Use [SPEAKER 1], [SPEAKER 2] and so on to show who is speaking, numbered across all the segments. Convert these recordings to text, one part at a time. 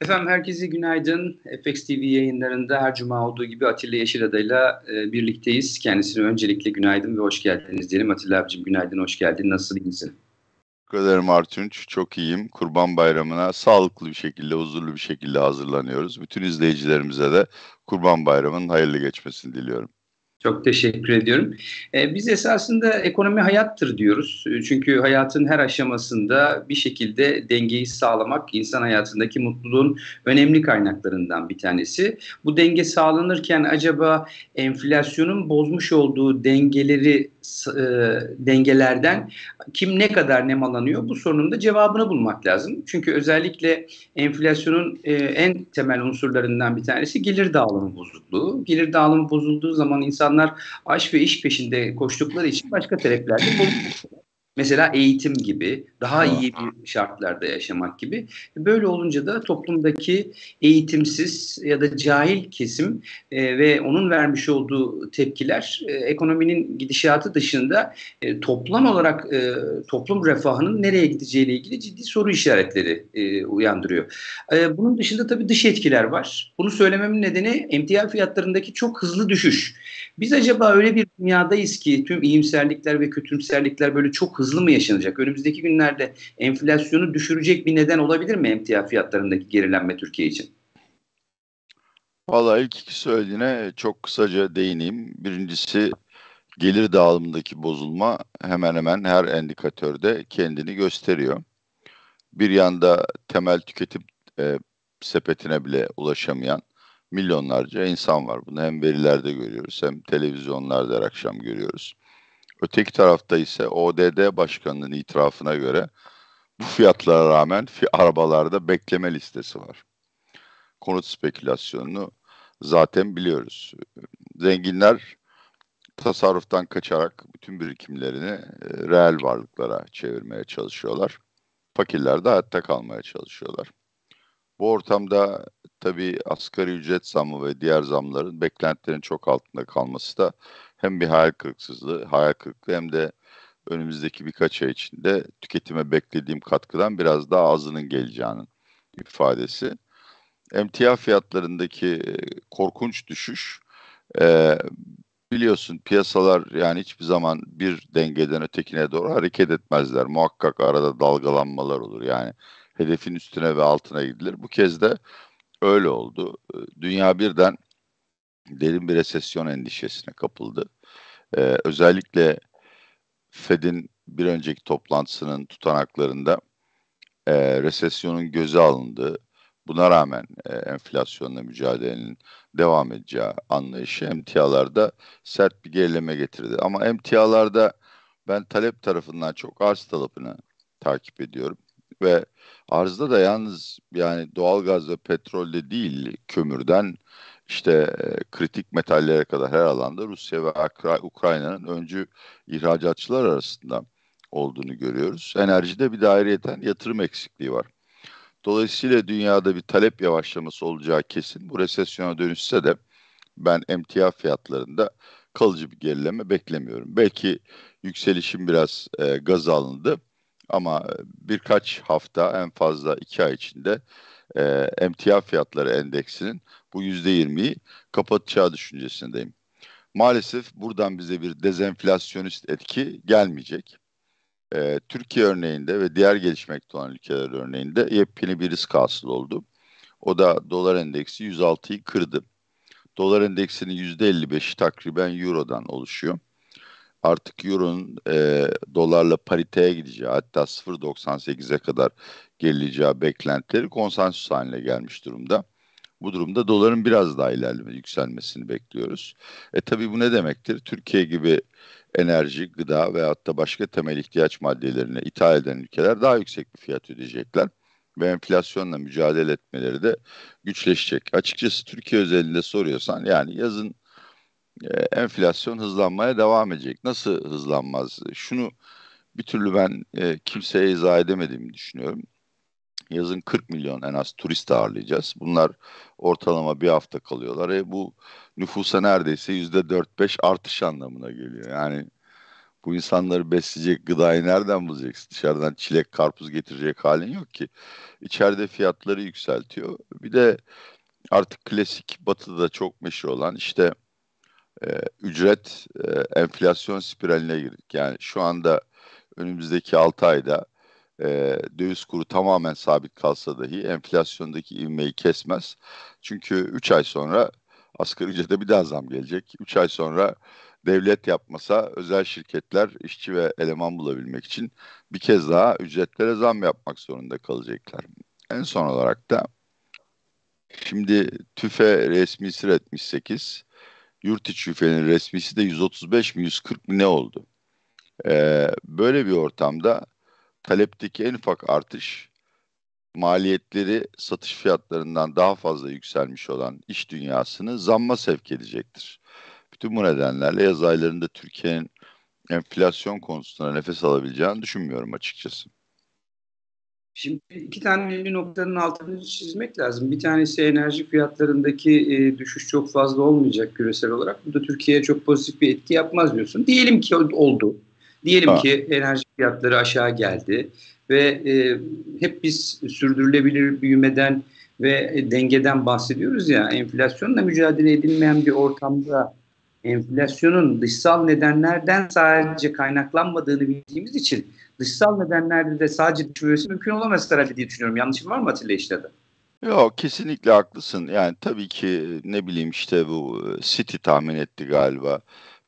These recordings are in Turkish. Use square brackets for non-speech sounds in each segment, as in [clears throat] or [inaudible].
[SPEAKER 1] Efendim herkese günaydın. FX TV yayınlarında her cuma olduğu gibi Atilla Yeşilada ile birlikteyiz. Kendisine öncelikle günaydın ve hoş geldiniz diyelim. Atilla abicim günaydın, hoş geldin. Nasıl iyisin?
[SPEAKER 2] Teşekkür ederim Artunç. Çok iyiyim. Kurban Bayramı'na sağlıklı bir şekilde, huzurlu bir şekilde hazırlanıyoruz. Bütün izleyicilerimize de Kurban Bayramı'nın
[SPEAKER 1] hayırlı geçmesini diliyorum. Çok teşekkür ediyorum. Ee, biz esasında ekonomi hayattır diyoruz. E, çünkü hayatın her aşamasında bir şekilde dengeyi sağlamak insan hayatındaki mutluluğun önemli kaynaklarından bir tanesi. Bu denge sağlanırken acaba enflasyonun bozmuş olduğu dengeleri e, dengelerden kim ne kadar nemalanıyor bu sorunun da cevabını bulmak lazım. Çünkü özellikle enflasyonun e, en temel unsurlarından bir tanesi gelir dağılımı bozukluğu. Gelir dağılımı bozulduğu zaman insanlar aş ve iş peşinde koştukları için başka taleplerde bozuluyor. Mesela eğitim gibi, daha iyi bir şartlarda yaşamak gibi. Böyle olunca da toplumdaki eğitimsiz ya da cahil kesim e, ve onun vermiş olduğu tepkiler e, ekonominin gidişatı dışında e, toplam olarak e, toplum refahının nereye gideceğiyle ilgili ciddi soru işaretleri e, uyandırıyor. E, bunun dışında tabii dış etkiler var. Bunu söylememin nedeni emtia fiyatlarındaki çok hızlı düşüş. Biz acaba öyle bir dünyadayız ki tüm iyimserlikler ve kötümserlikler böyle çok hızlı hızlı mı yaşanacak? Önümüzdeki günlerde enflasyonu düşürecek bir neden olabilir mi emtia fiyatlarındaki gerilenme Türkiye için? Valla ilk iki söylediğine
[SPEAKER 2] çok kısaca değineyim. Birincisi gelir dağılımındaki bozulma hemen hemen her endikatörde kendini gösteriyor. Bir yanda temel tüketim e, sepetine bile ulaşamayan milyonlarca insan var. Bunu hem verilerde görüyoruz hem televizyonlarda her akşam görüyoruz. Öteki tarafta ise ODD Başkanı'nın itirafına göre bu fiyatlara rağmen arabalarda bekleme listesi var. Konut spekülasyonunu zaten biliyoruz. Zenginler tasarruftan kaçarak bütün birikimlerini e, reel varlıklara çevirmeye çalışıyorlar. Fakirler de hayatta kalmaya çalışıyorlar. Bu ortamda tabii asgari ücret zammı ve diğer zamların beklentilerin çok altında kalması da hem bir hayal kırıksızlığı, hayal kırıklığı hem de önümüzdeki birkaç ay içinde tüketime beklediğim katkıdan biraz daha azının geleceğinin ifadesi. Emtia fiyatlarındaki e, korkunç düşüş e, biliyorsun piyasalar yani hiçbir zaman bir dengeden ötekine doğru hareket etmezler. Muhakkak arada dalgalanmalar olur yani hedefin üstüne ve altına gidilir. Bu kez de öyle oldu. E, dünya birden derin bir resesyon endişesine kapıldı. Ee, özellikle Fed'in bir önceki toplantısının tutanaklarında e, resesyonun göze alındığı, buna rağmen e, enflasyonla mücadelenin devam edeceği anlayışı emtialarda sert bir gerileme getirdi. Ama emtialarda ben talep tarafından çok arz talebini takip ediyorum ve arzda da yalnız yani doğalgaz ve petrolde değil kömürden işte e, kritik metallere kadar her alanda Rusya ve Ukrayna'nın öncü ihracatçılar arasında olduğunu görüyoruz. Enerjide bir daireyeten yatırım eksikliği var. Dolayısıyla dünyada bir talep yavaşlaması olacağı kesin. Bu resesyona dönüşse de ben emtia fiyatlarında kalıcı bir gerileme beklemiyorum. Belki yükselişim biraz e, gaz alındı ama e, birkaç hafta en fazla iki ay içinde e, emtia fiyatları endeksinin bu yüzde %20'yi kapatacağı düşüncesindeyim. Maalesef buradan bize bir dezenflasyonist etki gelmeyecek. E, Türkiye örneğinde ve diğer gelişmekte olan ülkeler örneğinde yepyeni bir risk hasıl oldu. O da dolar endeksi 106'yı kırdı. Dolar endeksinin %55'i takriben Euro'dan oluşuyor. Artık Euro'nun e, dolarla pariteye gideceği hatta 0.98'e kadar geleceği beklentileri konsensüs haline gelmiş durumda. Bu durumda doların biraz daha ilerleme, yükselmesini bekliyoruz. E tabii bu ne demektir? Türkiye gibi enerji, gıda veyahut da başka temel ihtiyaç maddelerine ithal eden ülkeler daha yüksek bir fiyat ödeyecekler ve enflasyonla mücadele etmeleri de güçleşecek. Açıkçası Türkiye özelinde soruyorsan yani yazın e, enflasyon hızlanmaya devam edecek. Nasıl hızlanmaz? Şunu bir türlü ben e, kimseye izah edemediğimi düşünüyorum. Yazın 40 milyon en az turist ağırlayacağız. Bunlar ortalama bir hafta kalıyorlar. E bu nüfusa neredeyse yüzde 4-5 artış anlamına geliyor. Yani bu insanları besleyecek gıdayı nereden bulacaksın? Dışarıdan çilek, karpuz getirecek halin yok ki. İçeride fiyatları yükseltiyor. Bir de artık klasik batıda çok meşhur olan işte e, ücret e, enflasyon spiraline girdik. Yani şu anda önümüzdeki 6 ayda e, döviz kuru tamamen sabit kalsa dahi enflasyondaki ivmeyi kesmez. Çünkü 3 ay sonra asgari ücrete bir daha zam gelecek. 3 ay sonra devlet yapmasa özel şirketler işçi ve eleman bulabilmek için bir kez daha ücretlere zam yapmak zorunda kalacaklar. En son olarak da şimdi TÜFE resmisi 78, yurt içi TÜFE'nin resmisi de 135 mi 140 mi ne oldu? Ee, böyle bir ortamda talepteki en ufak artış maliyetleri satış fiyatlarından daha fazla yükselmiş olan iş dünyasını zamma sevk edecektir. Bütün bu nedenlerle yaz aylarında Türkiye'nin enflasyon konusunda nefes alabileceğini düşünmüyorum açıkçası.
[SPEAKER 1] Şimdi iki tane önemli noktanın altını çizmek lazım. Bir tanesi enerji fiyatlarındaki e, düşüş çok fazla olmayacak küresel olarak. Bu da Türkiye'ye çok pozitif bir etki yapmaz diyorsun. Diyelim ki oldu. Diyelim ha. ki enerji fiyatları aşağı geldi ve e, hep biz sürdürülebilir büyümeden ve dengeden bahsediyoruz ya enflasyonla mücadele edilmeyen bir ortamda enflasyonun dışsal nedenlerden sadece kaynaklanmadığını bildiğimiz için dışsal nedenlerde de sadece düşmesi mümkün olamaz herhalde diye düşünüyorum. Yanlışım var mı Atilla işte de?
[SPEAKER 2] Yok kesinlikle haklısın. Yani tabii ki ne bileyim işte bu e, City tahmin etti galiba.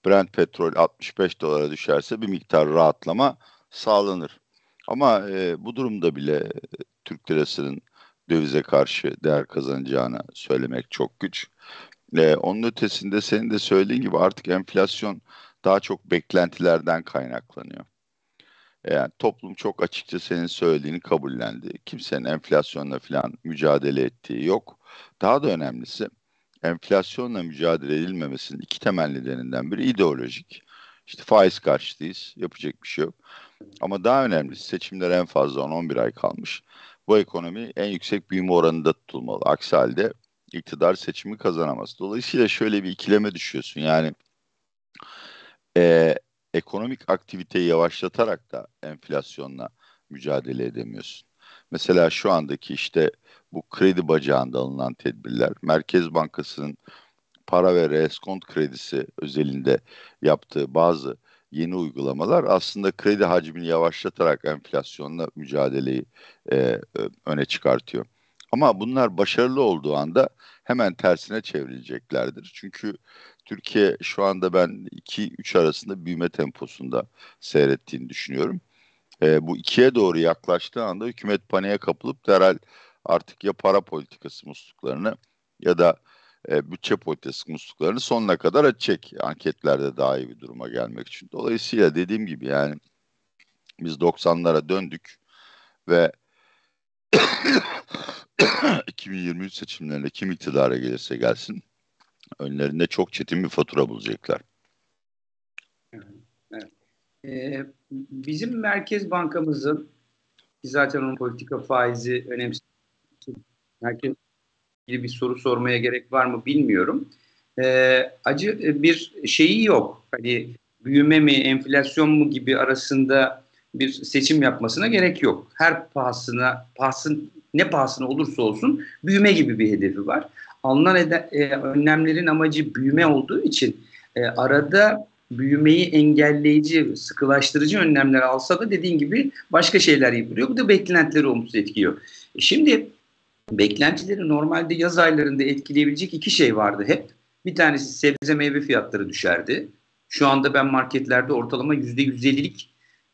[SPEAKER 2] Brent petrol 65 dolara düşerse bir miktar rahatlama sağlanır. Ama e, bu durumda bile Türk lirasının dövize karşı değer kazanacağını söylemek çok güç. E, onun ötesinde senin de söylediğin gibi artık enflasyon daha çok beklentilerden kaynaklanıyor. E, yani toplum çok açıkça senin söylediğini kabullendi. Kimsenin enflasyonla falan mücadele ettiği yok. Daha da önemlisi enflasyonla mücadele edilmemesinin iki temel nedeninden biri ideolojik. İşte faiz karşıtıyız, yapacak bir şey yok. Ama daha önemlisi seçimler en fazla 10-11 ay kalmış. Bu ekonomi en yüksek büyüme oranında tutulmalı. Aksi halde iktidar seçimi kazanamaz. Dolayısıyla şöyle bir ikileme düşüyorsun. Yani e, ekonomik aktiviteyi yavaşlatarak da enflasyonla mücadele edemiyorsun. Mesela şu andaki işte bu kredi bacağında alınan tedbirler, Merkez Bankası'nın para ve reskont kredisi özelinde yaptığı bazı yeni uygulamalar aslında kredi hacmini yavaşlatarak enflasyonla mücadeleyi e, e, öne çıkartıyor. Ama bunlar başarılı olduğu anda hemen tersine çevrileceklerdir. Çünkü Türkiye şu anda ben 2-3 arasında büyüme temposunda seyrettiğini düşünüyorum. E, bu ikiye doğru yaklaştığı anda hükümet paniğe kapılıp derhal artık ya para politikası musluklarını ya da e, bütçe politikası musluklarını sonuna kadar açacak anketlerde daha iyi bir duruma gelmek için. Dolayısıyla dediğim gibi yani biz 90'lara döndük ve 2023 [coughs] seçimlerinde kim iktidara gelirse gelsin önlerinde çok çetin bir fatura bulacaklar.
[SPEAKER 1] E, bizim Merkez Bankamızın zaten onun politika faizi önemsiz. Merkez ilgili bir soru sormaya gerek var mı bilmiyorum. Ee, e, acı bir şeyi yok. Hani büyüme mi, enflasyon mu gibi arasında bir seçim yapmasına gerek yok. Her pahasına, pahasın ne pahasına olursa olsun büyüme gibi bir hedefi var. Alınan e, önlemlerin amacı büyüme olduğu için e, arada büyümeyi engelleyici, sıkılaştırıcı önlemler alsa da dediğin gibi başka şeyler yapıyor. Bu da beklentileri olumsuz etkiliyor. E, şimdi beklentileri normalde yaz aylarında etkileyebilecek iki şey vardı hep. Bir tanesi sebze meyve fiyatları düşerdi. Şu anda ben marketlerde ortalama %150'lik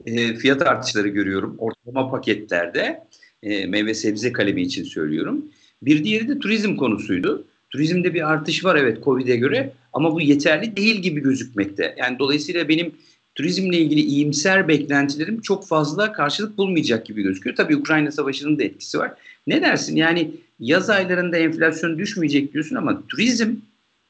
[SPEAKER 1] e, fiyat artışları görüyorum. Ortalama paketlerde e, meyve sebze kalemi için söylüyorum. Bir diğeri de turizm konusuydu. Turizmde bir artış var evet Covid'e göre ama bu yeterli değil gibi gözükmekte. Yani dolayısıyla benim turizmle ilgili iyimser beklentilerim çok fazla karşılık bulmayacak gibi gözüküyor. Tabii Ukrayna Savaşı'nın da etkisi var. Ne dersin? Yani yaz aylarında enflasyon düşmeyecek diyorsun ama turizm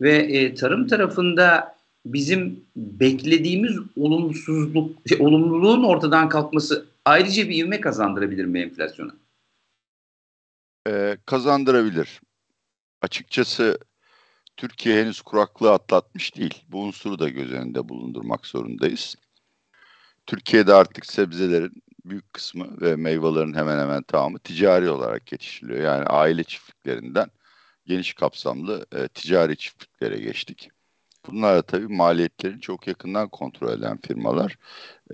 [SPEAKER 1] ve e, tarım tarafında bizim beklediğimiz olumsuzluk, şey, olumluluğun ortadan kalkması ayrıca bir ivme kazandırabilir mi enflasyona?
[SPEAKER 2] Ee, kazandırabilir. Açıkçası Türkiye henüz kuraklığı atlatmış değil. Bu unsuru da göz önünde bulundurmak zorundayız. Türkiye'de artık sebzelerin büyük kısmı ve meyvelerin hemen hemen tamamı ticari olarak yetiştiriliyor. Yani aile çiftliklerinden geniş kapsamlı e, ticari çiftliklere geçtik. Bunlar da tabii maliyetlerin çok yakından kontrol eden firmalar.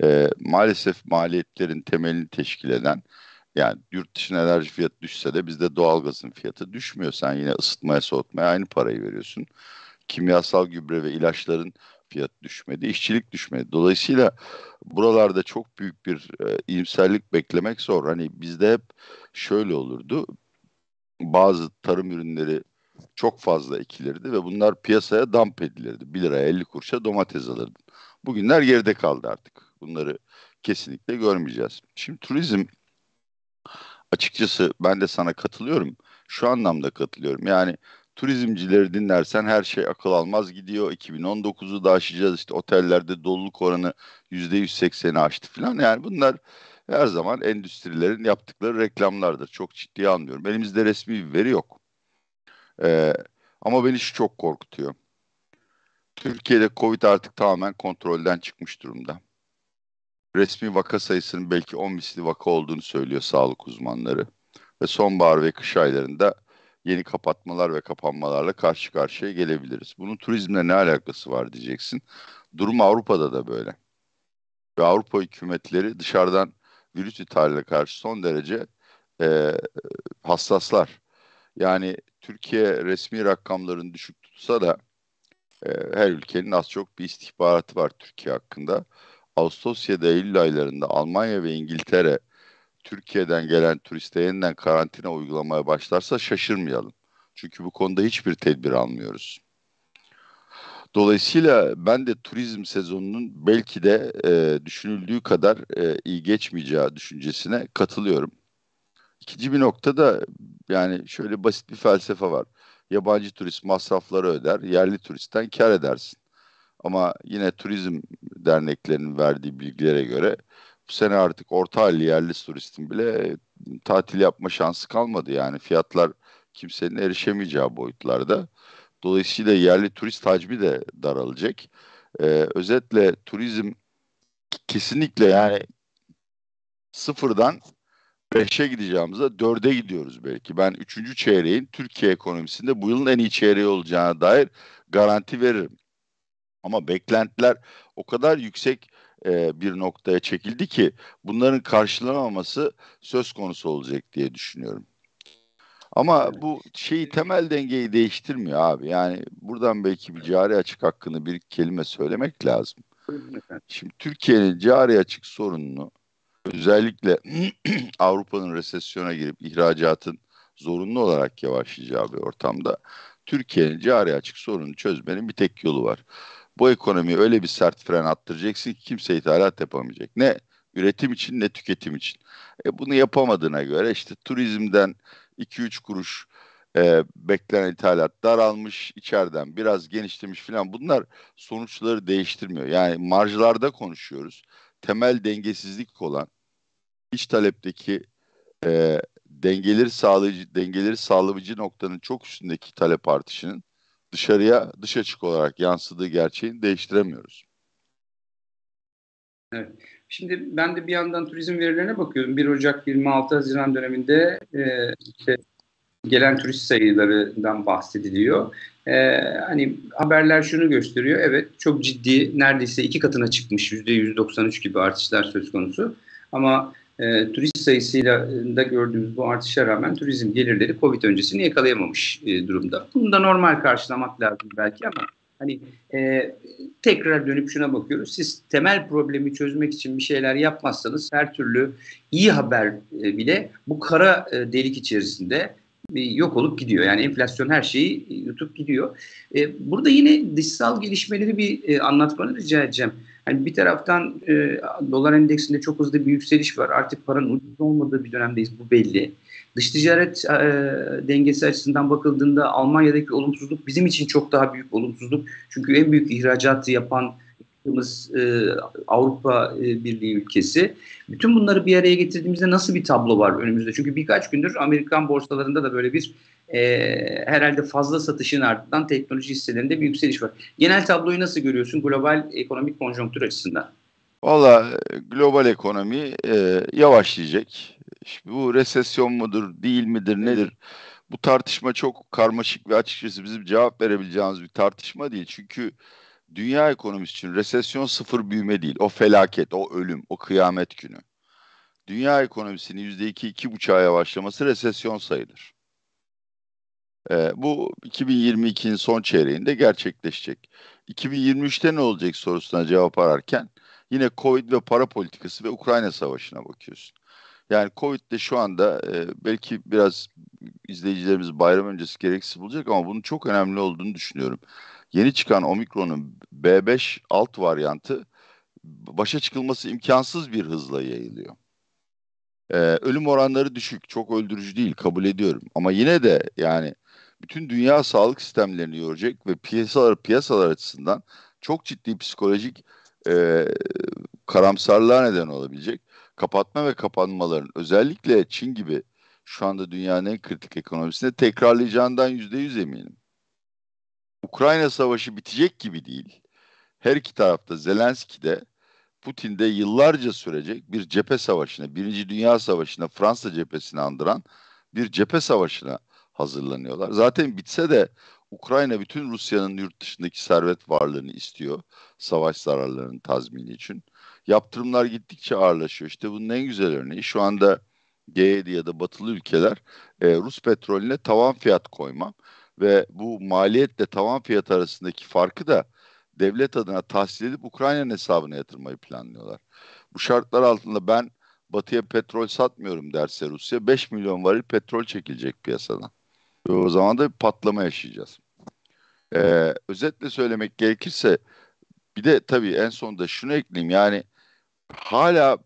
[SPEAKER 2] E, maalesef maliyetlerin temelini teşkil eden yani yurt dışına enerji fiyatı düşse de bizde doğalgazın fiyatı düşmüyor. Sen yine ısıtmaya soğutmaya aynı parayı veriyorsun. Kimyasal gübre ve ilaçların fiyat düşmedi, işçilik düşmedi. Dolayısıyla buralarda çok büyük bir e, iyimserlik beklemek zor. Hani bizde hep şöyle olurdu. Bazı tarım ürünleri çok fazla ekilirdi ve bunlar piyasaya damp edilirdi. 1 liraya 50 kuruşa domates alırdın. Bugünler geride kaldı artık. Bunları kesinlikle görmeyeceğiz. Şimdi turizm açıkçası ben de sana katılıyorum. Şu anlamda katılıyorum. Yani Turizmcileri dinlersen her şey akıl almaz gidiyor. 2019'u da aşacağız işte otellerde doluluk oranı %180'i aştı falan. Yani bunlar her zaman endüstrilerin yaptıkları reklamlardır. Çok ciddiye anlıyorum. Elimizde resmi bir veri yok. Ee, ama beni şu çok korkutuyor. Türkiye'de Covid artık tamamen kontrolden çıkmış durumda. Resmi vaka sayısının belki 10 misli vaka olduğunu söylüyor sağlık uzmanları. Ve sonbahar ve kış aylarında yeni kapatmalar ve kapanmalarla karşı karşıya gelebiliriz. Bunun turizmle ne alakası var diyeceksin. Durum Avrupa'da da böyle. Ve Avrupa hükümetleri dışarıdan virüs ithaline karşı son derece e, hassaslar. Yani Türkiye resmi rakamların düşük tutsa da e, her ülkenin az çok bir istihbaratı var Türkiye hakkında. Ağustos ya da Eylül aylarında Almanya ve İngiltere Türkiye'den gelen turiste yeniden karantina uygulamaya başlarsa şaşırmayalım. Çünkü bu konuda hiçbir tedbir almıyoruz. Dolayısıyla ben de turizm sezonunun belki de e, düşünüldüğü kadar e, iyi geçmeyeceği düşüncesine katılıyorum. İkinci bir nokta da yani şöyle basit bir felsefe var. Yabancı turist masrafları öder, yerli turistten kar edersin. Ama yine turizm derneklerinin verdiği bilgilere göre bu sene artık orta halli yerli turistin bile e, tatil yapma şansı kalmadı. Yani fiyatlar kimsenin erişemeyeceği boyutlarda. Dolayısıyla yerli turist hacmi de daralacak. Ee, özetle turizm kesinlikle yani sıfırdan beşe gideceğimize dörde gidiyoruz belki. Ben üçüncü çeyreğin Türkiye ekonomisinde bu yılın en iyi çeyreği olacağına dair garanti veririm. Ama beklentiler o kadar yüksek e, bir noktaya çekildi ki bunların karşılanamaması söz konusu olacak diye düşünüyorum. Ama bu şeyi temel dengeyi değiştirmiyor abi. Yani buradan belki bir cari açık hakkını bir kelime söylemek lazım. Şimdi Türkiye'nin cari açık sorununu özellikle [clears throat] Avrupa'nın resesyona girip ihracatın zorunlu olarak yavaşlayacağı bir ortamda Türkiye'nin cari açık sorununu çözmenin bir tek yolu var bu ekonomiyi öyle bir sert fren attıracaksın ki kimse ithalat yapamayacak. Ne üretim için ne tüketim için. E bunu yapamadığına göre işte turizmden 2-3 kuruş e, beklenen ithalat daralmış, içeriden biraz genişlemiş filan bunlar sonuçları değiştirmiyor. Yani marjlarda konuşuyoruz. Temel dengesizlik olan iç talepteki e, dengeleri sağlayıcı dengeleri sağlayıcı noktanın çok üstündeki talep artışının dışarıya dış açık olarak yansıdığı gerçeğini değiştiremiyoruz.
[SPEAKER 1] Evet. Şimdi ben de bir yandan turizm verilerine bakıyorum. 1 Ocak 26 Haziran döneminde e, işte gelen turist sayılarından bahsediliyor. E, hani haberler şunu gösteriyor. Evet çok ciddi neredeyse iki katına çıkmış %193 gibi artışlar söz konusu. Ama e, turist sayısıyla e, da gördüğümüz bu artışa rağmen turizm gelirleri Covid öncesini yakalayamamış e, durumda. Bunu da normal karşılamak lazım belki ama hani e, tekrar dönüp şuna bakıyoruz. Siz temel problemi çözmek için bir şeyler yapmazsanız her türlü iyi haber e, bile bu kara e, delik içerisinde e, yok olup gidiyor. Yani enflasyon her şeyi yutup gidiyor. E, burada yine dışsal gelişmeleri bir anlatmanı rica edeceğim. Yani bir taraftan e, dolar endeksinde çok hızlı bir yükseliş var. Artık paranın ucuz olmadığı bir dönemdeyiz bu belli. Dış ticaret e, dengesi açısından bakıldığında Almanya'daki olumsuzluk bizim için çok daha büyük olumsuzluk. Çünkü en büyük ihracatı yapan baktığımız e, Avrupa e, Birliği ülkesi. Bütün bunları bir araya getirdiğimizde nasıl bir tablo var önümüzde? Çünkü birkaç gündür Amerikan borsalarında da böyle bir e, herhalde fazla satışın ardından teknoloji hisselerinde bir yükseliş var. Genel tabloyu nasıl görüyorsun global ekonomik konjonktür açısından?
[SPEAKER 2] Valla e, global ekonomi e, yavaşlayacak. Şimdi bu resesyon mudur, değil midir, nedir? Bu tartışma çok karmaşık ve açıkçası bizim cevap verebileceğimiz bir tartışma değil. Çünkü dünya ekonomisi için resesyon sıfır büyüme değil. O felaket, o ölüm, o kıyamet günü. Dünya ekonomisinin yüzde iki, iki buçuğa yavaşlaması resesyon sayılır. Ee, bu 2022'nin son çeyreğinde gerçekleşecek. 2023'te ne olacak sorusuna cevap ararken yine Covid ve para politikası ve Ukrayna Savaşı'na bakıyorsun. Yani Covid'de şu anda e, belki biraz izleyicilerimiz bayram öncesi gereksiz bulacak ama bunun çok önemli olduğunu düşünüyorum yeni çıkan omikronun B5 alt varyantı başa çıkılması imkansız bir hızla yayılıyor. Ee, ölüm oranları düşük, çok öldürücü değil kabul ediyorum. Ama yine de yani bütün dünya sağlık sistemlerini yorecek ve piyasalar piyasalar açısından çok ciddi psikolojik e, karamsarlığa neden olabilecek. Kapatma ve kapanmaların özellikle Çin gibi şu anda dünyanın en kritik ekonomisinde tekrarlayacağından yüzde yüz eminim. Ukrayna savaşı bitecek gibi değil. Her iki tarafta Zelenski de Putin de yıllarca sürecek bir cephe savaşına, Birinci Dünya Savaşı'na, Fransa cephesini andıran bir cephe savaşına hazırlanıyorlar. Zaten bitse de Ukrayna bütün Rusya'nın yurt dışındaki servet varlığını istiyor savaş zararlarının tazmini için. Yaptırımlar gittikçe ağırlaşıyor. İşte bunun en güzel örneği şu anda G7 ya da batılı ülkeler e, Rus petrolüne tavan fiyat koyma ve bu maliyetle tavan fiyat arasındaki farkı da devlet adına tahsil edip Ukrayna'nın hesabına yatırmayı planlıyorlar. Bu şartlar altında ben Batı'ya petrol satmıyorum derse Rusya 5 milyon varil petrol çekilecek piyasadan. Ve o zaman da bir patlama yaşayacağız. Ee, özetle söylemek gerekirse bir de tabii en sonunda şunu ekleyeyim yani hala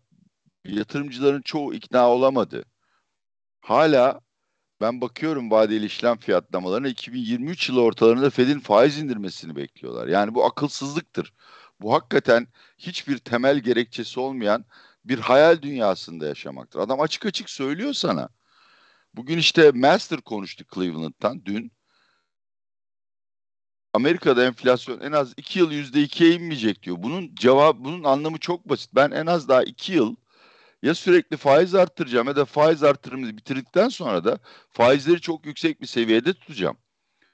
[SPEAKER 2] yatırımcıların çoğu ikna olamadı. Hala ben bakıyorum vadeli işlem fiyatlamalarına 2023 yılı ortalarında Fed'in faiz indirmesini bekliyorlar. Yani bu akılsızlıktır. Bu hakikaten hiçbir temel gerekçesi olmayan bir hayal dünyasında yaşamaktır. Adam açık açık söylüyor sana. Bugün işte Master konuştu Cleveland'dan dün. Amerika'da enflasyon en az 2 yıl %2'ye inmeyecek diyor. Bunun cevap bunun anlamı çok basit. Ben en az daha 2 yıl ya sürekli faiz arttıracağım ya da faiz artırımını bitirdikten sonra da faizleri çok yüksek bir seviyede tutacağım.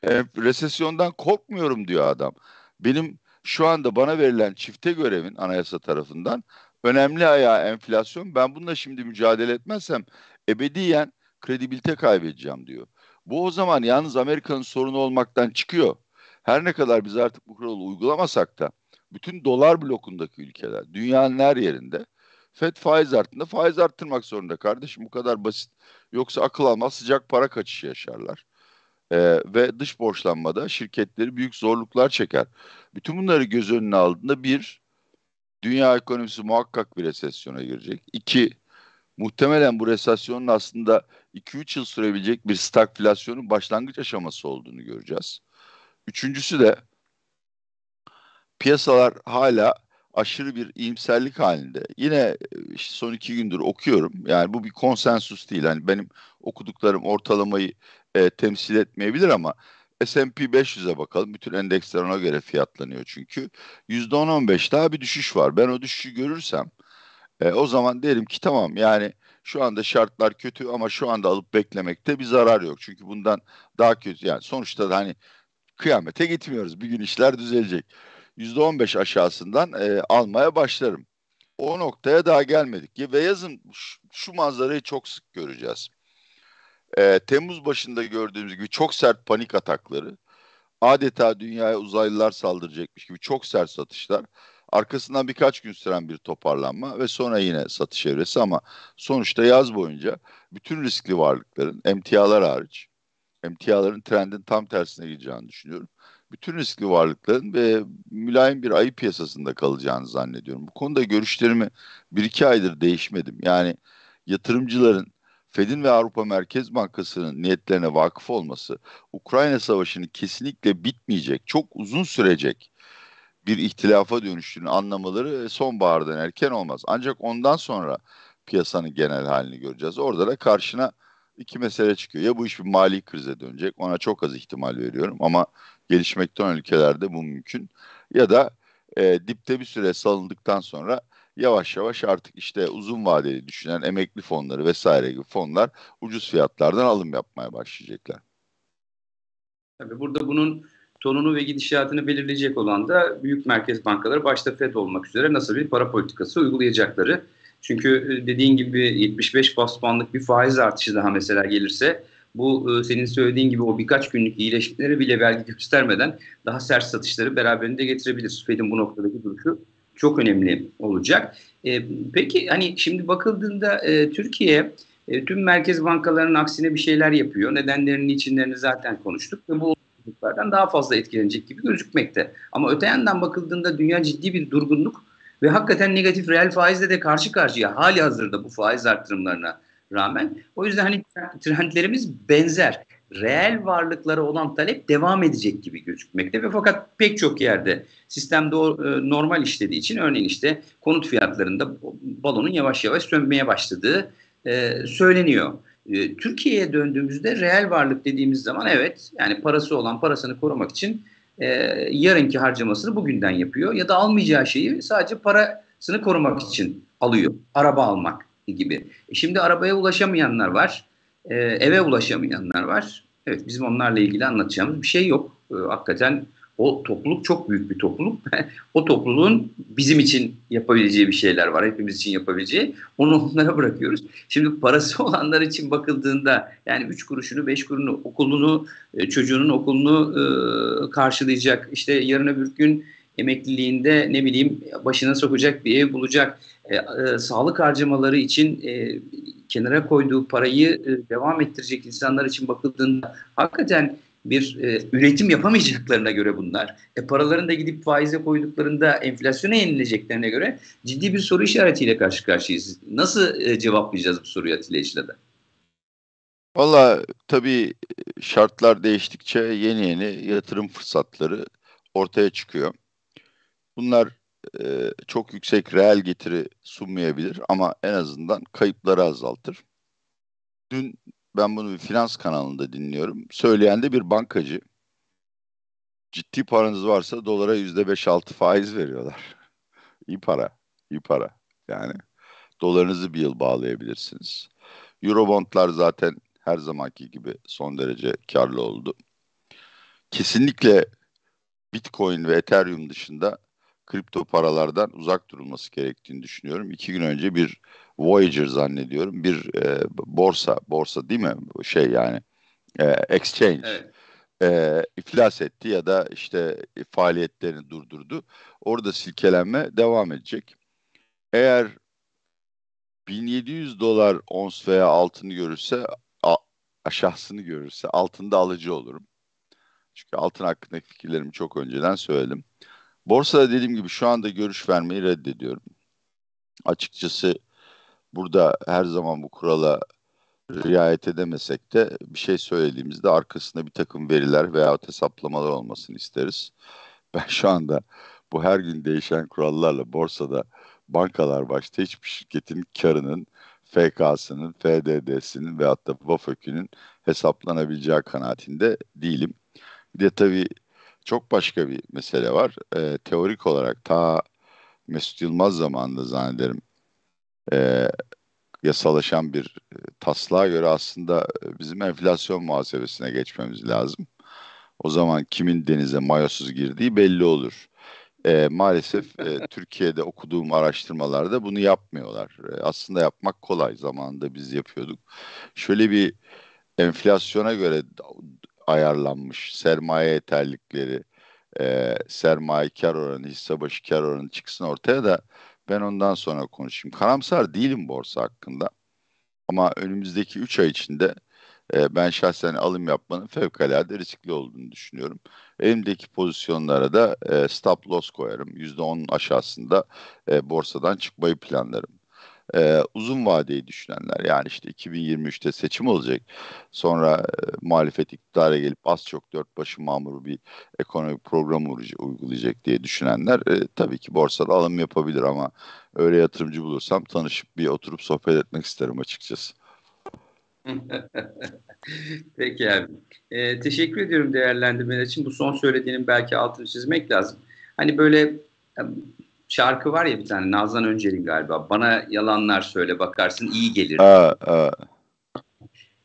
[SPEAKER 2] E, resesyondan korkmuyorum diyor adam. Benim şu anda bana verilen çifte görevin anayasa tarafından önemli ayağı enflasyon. Ben bununla şimdi mücadele etmezsem ebediyen kredibilite kaybedeceğim diyor. Bu o zaman yalnız Amerika'nın sorunu olmaktan çıkıyor. Her ne kadar biz artık bu kuralı uygulamasak da bütün dolar blokundaki ülkeler dünyanın her yerinde FED faiz arttığında faiz arttırmak zorunda kardeşim bu kadar basit. Yoksa akıl almaz sıcak para kaçışı yaşarlar. Ee, ve dış borçlanmada şirketleri büyük zorluklar çeker. Bütün bunları göz önüne aldığında bir, dünya ekonomisi muhakkak bir resesyona girecek. İki, muhtemelen bu resesyonun aslında 2-3 yıl sürebilecek bir stagflasyonun başlangıç aşaması olduğunu göreceğiz. Üçüncüsü de piyasalar hala aşırı bir iyimserlik halinde. Yine e, son iki gündür okuyorum. Yani bu bir konsensus değil. Yani benim okuduklarım ortalamayı e, temsil etmeyebilir ama S&P 500'e bakalım. Bütün endeksler ona göre fiyatlanıyor çünkü. %10-15 daha bir düşüş var. Ben o düşüşü görürsem e, o zaman derim ki tamam yani şu anda şartlar kötü ama şu anda alıp beklemekte bir zarar yok. Çünkü bundan daha kötü yani sonuçta da hani kıyamete gitmiyoruz. Bir gün işler düzelecek. %15 aşağısından e, almaya başlarım. O noktaya daha gelmedik. Ve yazın şu, şu manzarayı çok sık göreceğiz. E, Temmuz başında gördüğümüz gibi çok sert panik atakları, adeta dünyaya uzaylılar saldıracakmış gibi çok sert satışlar, arkasından birkaç gün süren bir toparlanma ve sonra yine satış evresi ama sonuçta yaz boyunca bütün riskli varlıkların, emtialar hariç, emtiaların trendin tam tersine gideceğini düşünüyorum bütün riskli varlıkların ve mülayim bir ayı piyasasında kalacağını zannediyorum. Bu konuda görüşlerimi bir iki aydır değişmedim. Yani yatırımcıların Fed'in ve Avrupa Merkez Bankası'nın niyetlerine vakıf olması Ukrayna Savaşı'nın kesinlikle bitmeyecek, çok uzun sürecek bir ihtilafa dönüştüğünü anlamaları e, sonbahardan erken olmaz. Ancak ondan sonra piyasanın genel halini göreceğiz. Orada da karşına iki mesele çıkıyor. Ya bu iş bir mali krize dönecek ona çok az ihtimal veriyorum ama gelişmekte olan ülkelerde bu mümkün. Ya da e, dipte bir süre salındıktan sonra yavaş yavaş artık işte uzun vadeli düşünen emekli fonları vesaire gibi fonlar ucuz fiyatlardan alım yapmaya başlayacaklar.
[SPEAKER 1] Tabii burada bunun tonunu ve gidişatını belirleyecek olan da büyük merkez bankaları başta FED olmak üzere nasıl bir para politikası uygulayacakları. Çünkü e, dediğin gibi 75 bas puanlık bir faiz artışı daha mesela gelirse bu e, senin söylediğin gibi o birkaç günlük iyileşmeleri bile belki göstermeden daha sert satışları beraberinde getirebilir. Fed'in bu noktadaki duruşu çok önemli olacak. E, peki hani şimdi bakıldığında e, Türkiye e, tüm merkez bankalarının aksine bir şeyler yapıyor. Nedenlerini, içinlerini zaten konuştuk ve bu olumsuzluklardan daha fazla etkilenecek gibi gözükmekte. Ama öte yandan bakıldığında dünya ciddi bir durgunluk ve hakikaten negatif reel faizle de karşı karşıya hali hazırda bu faiz arttırımlarına rağmen. O yüzden hani trendlerimiz benzer. Reel varlıklara olan talep devam edecek gibi gözükmekte ve fakat pek çok yerde sistemde normal işlediği için örneğin işte konut fiyatlarında balonun yavaş yavaş sönmeye başladığı e, söyleniyor. E, Türkiye'ye döndüğümüzde reel varlık dediğimiz zaman evet yani parası olan parasını korumak için e, yarınki harcamasını bugünden yapıyor ya da almayacağı şeyi sadece parasını korumak için alıyor. Araba almak gibi. E, şimdi arabaya ulaşamayanlar var, e, eve ulaşamayanlar var. Evet bizim onlarla ilgili anlatacağımız bir şey yok. E, hakikaten o topluluk çok büyük bir topluluk. [laughs] o topluluğun bizim için yapabileceği bir şeyler var. Hepimiz için yapabileceği. Onu onlara bırakıyoruz. Şimdi parası [laughs] olanlar için bakıldığında yani üç kuruşunu, beş kuruşunu okulunu, çocuğunun okulunu karşılayacak. İşte yarın öbür gün emekliliğinde ne bileyim başına sokacak bir ev bulacak. E, e, sağlık harcamaları için e, kenara koyduğu parayı e, devam ettirecek insanlar için bakıldığında hakikaten bir e, üretim yapamayacaklarına göre bunlar. E, paralarını da gidip faize koyduklarında enflasyona yenileceklerine göre ciddi bir soru işaretiyle karşı karşıyayız. Nasıl e, cevaplayacağız bu soruyu Atilla İşle'de? Valla tabii
[SPEAKER 2] şartlar değiştikçe yeni yeni yatırım fırsatları ortaya çıkıyor. Bunlar e, çok yüksek reel getiri sunmayabilir ama en azından kayıpları azaltır. Dün ben bunu bir finans kanalında dinliyorum. Söyleyen de bir bankacı. Ciddi paranız varsa dolara yüzde beş altı faiz veriyorlar. [laughs] İyi para, iyi para. Yani dolarınızı bir yıl bağlayabilirsiniz. Eurobondlar zaten her zamanki gibi son derece karlı oldu. Kesinlikle Bitcoin ve Ethereum dışında kripto paralardan uzak durulması gerektiğini düşünüyorum. İki gün önce bir Voyager zannediyorum bir e, borsa borsa değil mi şey yani e, exchange evet. e, iflas etti ya da işte faaliyetlerini durdurdu. Orada silkelenme devam edecek. Eğer 1700 dolar ons veya altını görürse a, aşağısını görürse altında alıcı olurum. Çünkü altın hakkındaki fikirlerimi çok önceden söyledim. Borsada dediğim gibi şu anda görüş vermeyi reddediyorum. Açıkçası burada her zaman bu kurala riayet edemesek de bir şey söylediğimizde arkasında bir takım veriler veya hesaplamalar olmasını isteriz. Ben şu anda bu her gün değişen kurallarla borsada bankalar başta hiçbir şirketin karının FK'sının, FDD'sinin veyahut da BAFÖK'ünün hesaplanabileceği kanaatinde değilim. Bir de tabii çok başka bir mesele var. E, teorik olarak ta Mesut Yılmaz zamanında zannederim e, yasalaşan bir e, taslağa göre aslında e, bizim enflasyon muhasebesine geçmemiz lazım. O zaman kimin denize mayosuz girdiği belli olur. E, maalesef e, [laughs] Türkiye'de okuduğum araştırmalarda bunu yapmıyorlar. E, aslında yapmak kolay. Zamanında biz yapıyorduk. Şöyle bir enflasyona göre ayarlanmış. Sermaye yeterlikleri, e, sermaye kar oranı, hisse başı kar oranı çıksın ortaya da ben ondan sonra konuşayım. Karamsar değilim borsa hakkında. Ama önümüzdeki 3 ay içinde e, ben şahsen alım yapmanın fevkalade riskli olduğunu düşünüyorum. Elimdeki pozisyonlara da e, stop loss koyarım. %10'un aşağısında e, borsadan çıkmayı planlarım e, uzun vadeyi düşünenler yani işte 2023'te seçim olacak sonra e, muhalefet iktidara gelip az çok dört başı mamuru bir ekonomik program uygulayacak diye düşünenler e, tabii ki borsada alım yapabilir ama öyle yatırımcı bulursam tanışıp bir oturup sohbet etmek isterim açıkçası.
[SPEAKER 1] [laughs] Peki abi. Ee, teşekkür ediyorum değerlendirmen için. Bu son söylediğinin belki altını çizmek lazım. Hani böyle şarkı var ya bir tane Nazan Öncel'in galiba. Bana yalanlar söyle bakarsın iyi gelir. Aa, aa.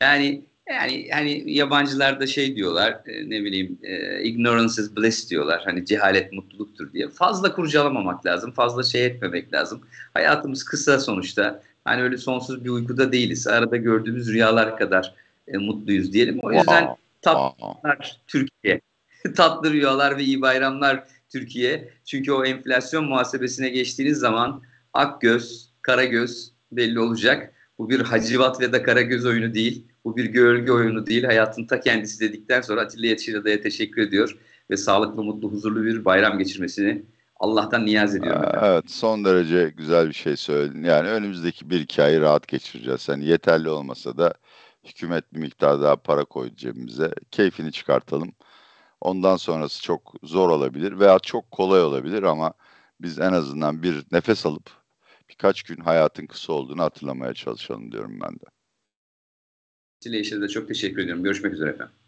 [SPEAKER 1] Yani yani hani yabancılar da şey diyorlar e, ne bileyim e, ignorance is bliss diyorlar. Hani cehalet mutluluktur diye. Fazla kurcalamamak lazım. Fazla şey etmemek lazım. Hayatımız kısa sonuçta. Hani öyle sonsuz bir uykuda değiliz. Arada gördüğümüz rüyalar kadar e, mutluyuz diyelim. O yüzden wow. tatlılar Türkiye. [laughs] tatlı rüyalar ve iyi bayramlar Türkiye. Çünkü o enflasyon muhasebesine geçtiğiniz zaman ak göz kara göz belli olacak. Bu bir Hacivat ve da kara göz oyunu değil. Bu bir gölge oyunu değil. Hayatın ta kendisi dedikten sonra Atilla Yetişirada'ya teşekkür ediyor. Ve sağlıklı, mutlu, huzurlu bir bayram geçirmesini Allah'tan niyaz ediyorum. Aa,
[SPEAKER 2] evet son derece güzel bir şey söyledin. Yani önümüzdeki bir iki ayı rahat geçireceğiz. Yani yeterli olmasa da hükümet bir miktar daha para koydu cebimize. Keyfini çıkartalım. Ondan sonrası çok zor olabilir veya çok kolay olabilir ama biz en azından bir nefes alıp birkaç gün hayatın kısa olduğunu hatırlamaya
[SPEAKER 1] çalışalım diyorum ben de. Sile de çok teşekkür ediyorum. Görüşmek üzere efendim.